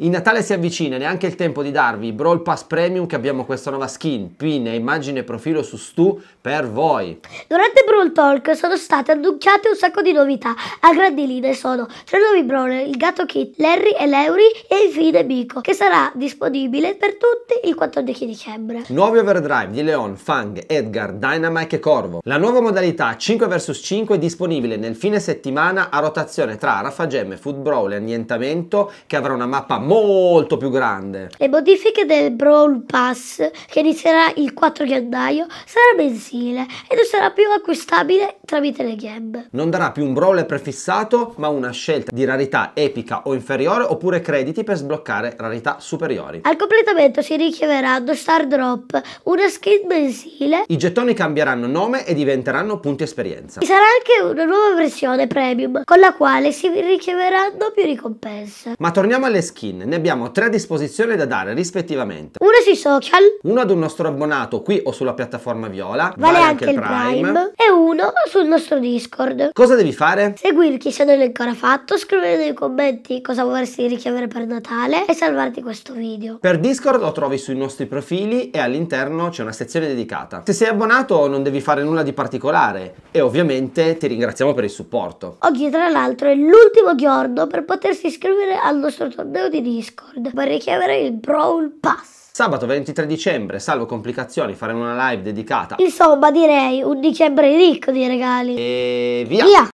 Il Natale si avvicina, neanche il tempo di darvi i Brawl Pass Premium che abbiamo questa nuova skin, pin e immagine profilo su Stu per voi. Durante Brawl Talk sono state annunciate un sacco di novità. A grandi linee sono tre nuovi Brawl, il gatto Kit, Larry e Leury e infine Biko, che sarà disponibile per tutti il 14 dicembre. Nuovi overdrive di Leon, Fang, Edgar, Dynamite e Corvo. La nuova modalità 5 vs 5 è disponibile nel fine settimana a rotazione tra Rafa Gemme, Food Brawl e Annientamento che avrà una mappa molto più grande. Le modifiche del Brawl Pass, che inizierà il 4 gennaio, sarà mensile e non sarà più acquistabile tramite le gab. Non darà più un brawler prefissato, ma una scelta di rarità epica o inferiore oppure crediti per sbloccare rarità superiori. Al completamento si richiameranno Star Drop, una skin mensile. I gettoni cambieranno nome e diventeranno punti esperienza. Ci sarà anche una nuova versione premium con la quale si richiameranno più ricompense. Ma torniamo alle skin. PIN. Ne abbiamo tre a disposizione da dare rispettivamente. Uno sui social. Uno ad un nostro abbonato qui o sulla piattaforma Viola. Vale, vale anche, anche, il Prime. Prime uno sul nostro Discord. Cosa devi fare? Seguirci se non l'hai ancora fatto, scrivere nei commenti cosa vorresti richiamare per Natale e salvarti questo video. Per Discord lo trovi sui nostri profili e all'interno c'è una sezione dedicata. Se sei abbonato non devi fare nulla di particolare e ovviamente ti ringraziamo per il supporto. Oggi tra l'altro è l'ultimo giorno per potersi iscrivere al nostro torneo di Discord per richiamare il Brawl Pass. Sabato 23 dicembre, salvo complicazioni, faremo una live dedicata. Insomma, direi un dicembre ricco di regali. E via! Via!